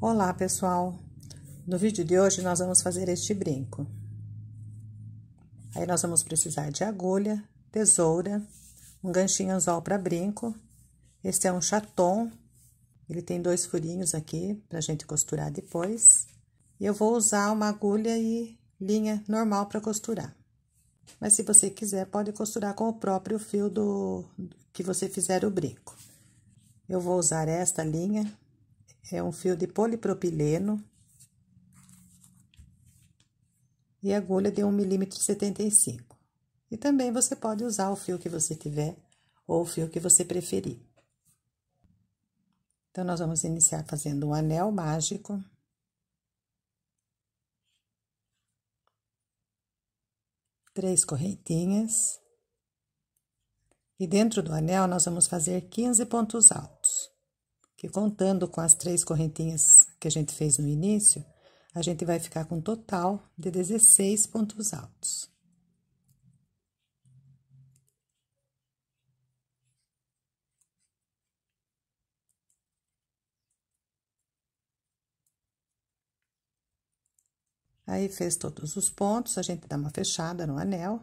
Olá pessoal, no vídeo de hoje nós vamos fazer este brinco. Aí nós vamos precisar de agulha, tesoura, um ganchinho anzol para brinco. Este é um chaton, ele tem dois furinhos aqui para a gente costurar depois. E eu vou usar uma agulha e linha normal para costurar. Mas se você quiser, pode costurar com o próprio fio do que você fizer o brinco. Eu vou usar esta linha é um fio de polipropileno e agulha de 1 milímetro 75. E também você pode usar o fio que você tiver ou o fio que você preferir. Então, nós vamos iniciar fazendo um anel mágico. Três correntinhas. E dentro do anel, nós vamos fazer 15 pontos altos que contando com as três correntinhas que a gente fez no início, a gente vai ficar com um total de 16 pontos altos. Aí, fez todos os pontos, a gente dá uma fechada no anel.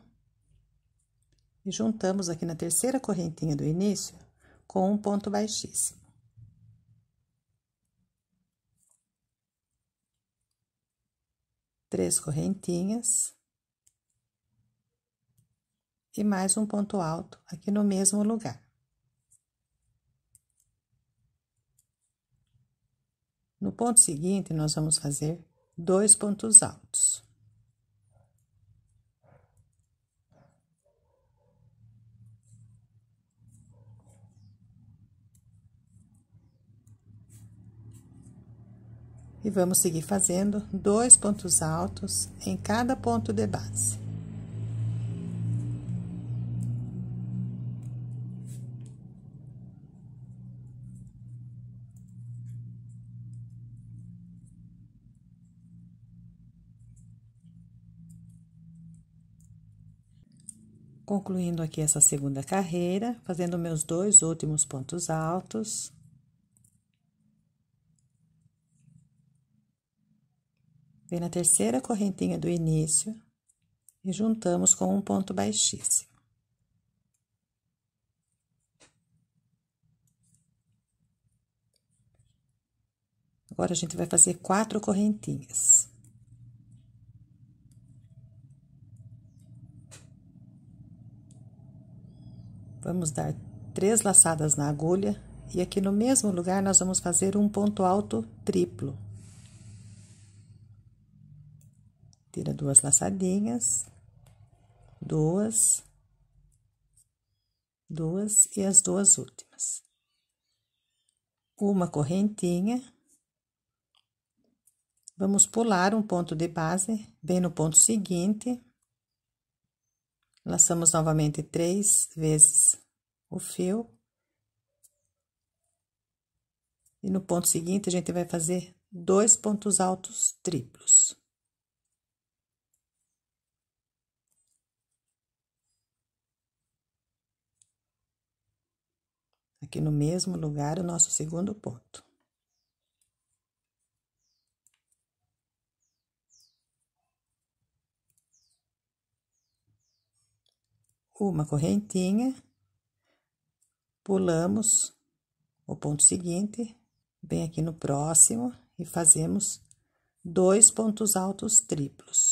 E juntamos aqui na terceira correntinha do início com um ponto baixíssimo. três correntinhas e mais um ponto alto aqui no mesmo lugar. No ponto seguinte, nós vamos fazer dois pontos altos. E vamos seguir fazendo dois pontos altos em cada ponto de base. Concluindo aqui essa segunda carreira, fazendo meus dois últimos pontos altos. Vem na terceira correntinha do início e juntamos com um ponto baixíssimo. Agora, a gente vai fazer quatro correntinhas. Vamos dar três laçadas na agulha e aqui no mesmo lugar nós vamos fazer um ponto alto triplo. tira duas laçadinhas, duas, duas e as duas últimas. Uma correntinha. Vamos pular um ponto de base, bem no ponto seguinte. Laçamos novamente três vezes o fio. E no ponto seguinte, a gente vai fazer dois pontos altos triplos. Aqui no mesmo lugar, o nosso segundo ponto. Uma correntinha, pulamos o ponto seguinte, bem aqui no próximo, e fazemos dois pontos altos triplos.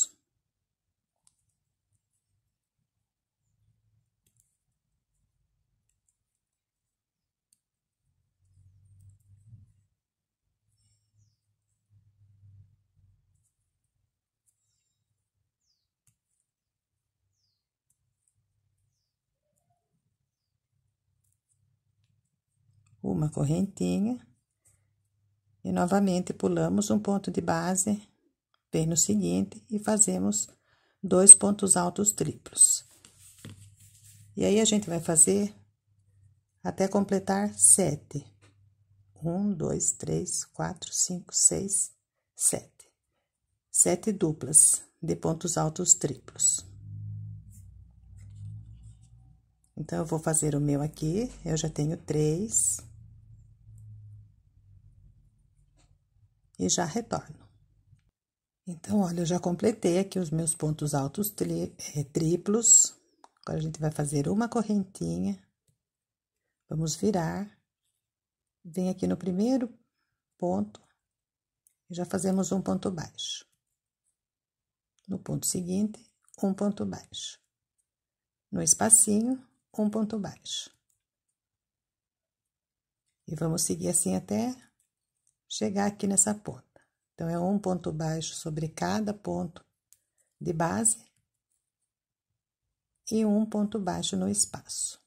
uma correntinha e novamente pulamos um ponto de base, bem no seguinte, e fazemos dois pontos altos triplos. E aí, a gente vai fazer até completar sete. Um, dois, três, quatro, cinco, seis, sete. Sete duplas de pontos altos triplos. Então, eu vou fazer o meu aqui, eu já tenho três... e já retorno. Então, olha, eu já completei aqui os meus pontos altos tri, é, triplos. Agora, a gente vai fazer uma correntinha. Vamos virar. Vem aqui no primeiro ponto e já fazemos um ponto baixo. No ponto seguinte, um ponto baixo. No espacinho, um ponto baixo. E vamos seguir assim até chegar aqui nessa ponta. Então, é um ponto baixo sobre cada ponto de base e um ponto baixo no espaço.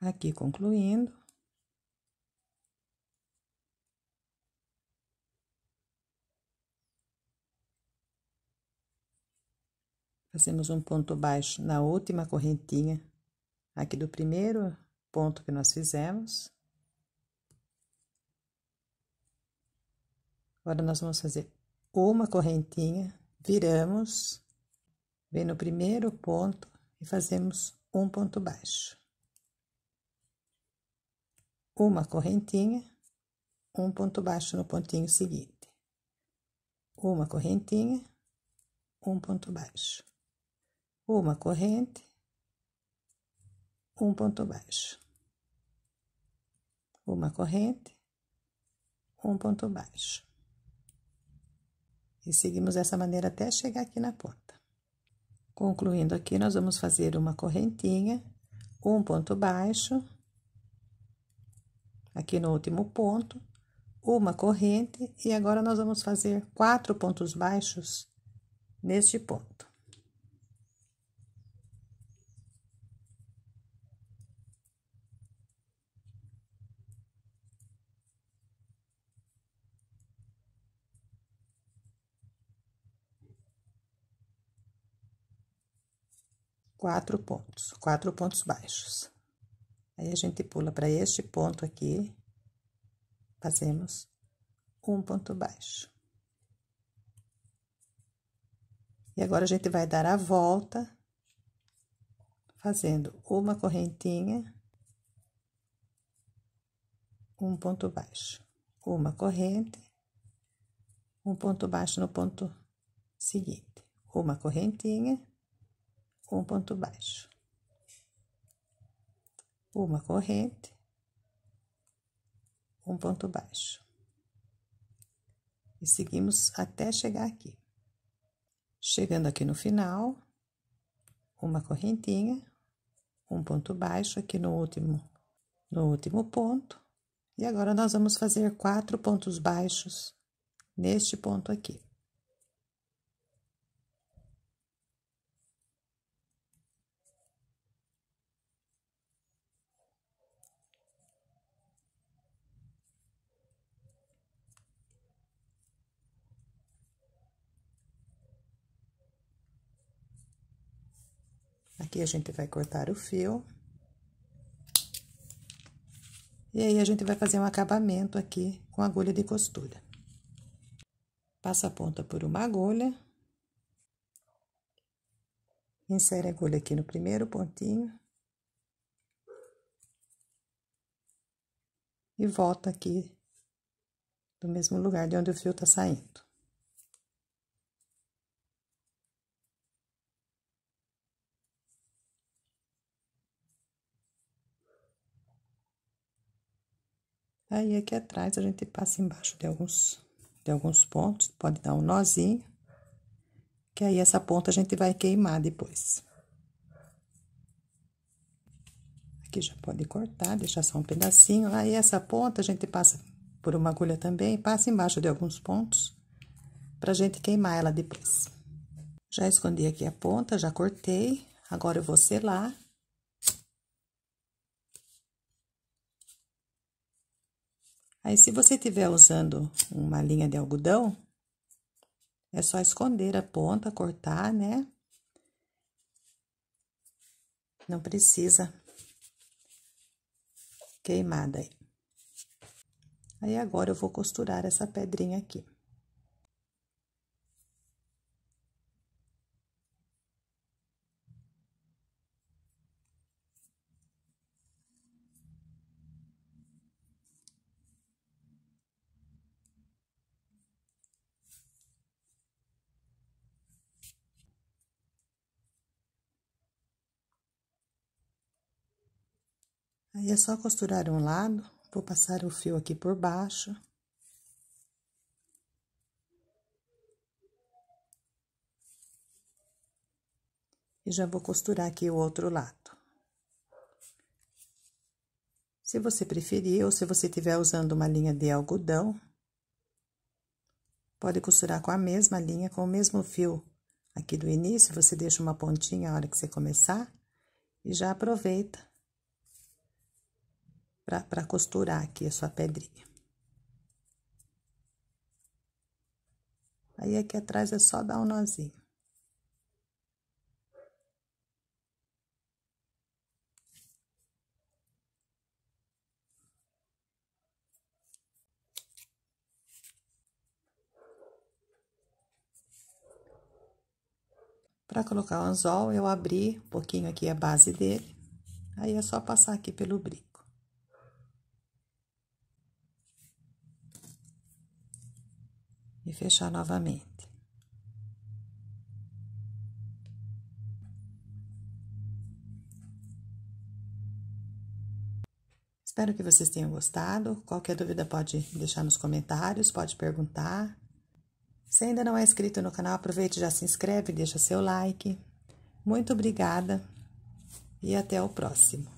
Aqui concluindo, Fazemos um ponto baixo na última correntinha aqui do primeiro ponto que nós fizemos. Agora, nós vamos fazer uma correntinha, viramos, vem no primeiro ponto e fazemos um ponto baixo. Uma correntinha, um ponto baixo no pontinho seguinte. Uma correntinha, um ponto baixo uma corrente, um ponto baixo, uma corrente, um ponto baixo. E seguimos dessa maneira até chegar aqui na ponta. Concluindo aqui, nós vamos fazer uma correntinha, um ponto baixo, aqui no último ponto, uma corrente, e agora nós vamos fazer quatro pontos baixos neste ponto. quatro pontos, quatro pontos baixos. Aí a gente pula para este ponto aqui, fazemos um ponto baixo. E agora a gente vai dar a volta, fazendo uma correntinha, um ponto baixo, uma corrente, um ponto baixo no ponto seguinte, uma correntinha, com ponto baixo. Uma corrente, um ponto baixo. E seguimos até chegar aqui. Chegando aqui no final, uma correntinha, um ponto baixo aqui no último, no último ponto. E agora nós vamos fazer quatro pontos baixos neste ponto aqui. Aqui a gente vai cortar o fio. E aí, a gente vai fazer um acabamento aqui com agulha de costura. Passa a ponta por uma agulha. Insere a agulha aqui no primeiro pontinho. E volta aqui do mesmo lugar de onde o fio tá saindo. Aí aqui atrás a gente passa embaixo de alguns, de alguns pontos, pode dar um nozinho, que aí essa ponta a gente vai queimar depois. Aqui já pode cortar, deixar só um pedacinho. Aí essa ponta a gente passa por uma agulha também, passa embaixo de alguns pontos, pra gente queimar ela depois. Já escondi aqui a ponta, já cortei, agora eu vou selar Aí, se você estiver usando uma linha de algodão, é só esconder a ponta, cortar, né? Não precisa queimada aí. Aí, agora eu vou costurar essa pedrinha aqui. Aí é só costurar um lado, vou passar o fio aqui por baixo. E já vou costurar aqui o outro lado. Se você preferir, ou se você estiver usando uma linha de algodão, pode costurar com a mesma linha, com o mesmo fio aqui do início. Você deixa uma pontinha a hora que você começar e já aproveita para costurar aqui a sua pedrinha. Aí aqui atrás é só dar um nozinho. Para colocar o anzol, eu abri um pouquinho aqui a base dele. Aí é só passar aqui pelo brilho. e fechar novamente. Espero que vocês tenham gostado. Qualquer dúvida pode deixar nos comentários, pode perguntar. Se ainda não é inscrito no canal, aproveite, já se inscreve, deixa seu like. Muito obrigada e até o próximo.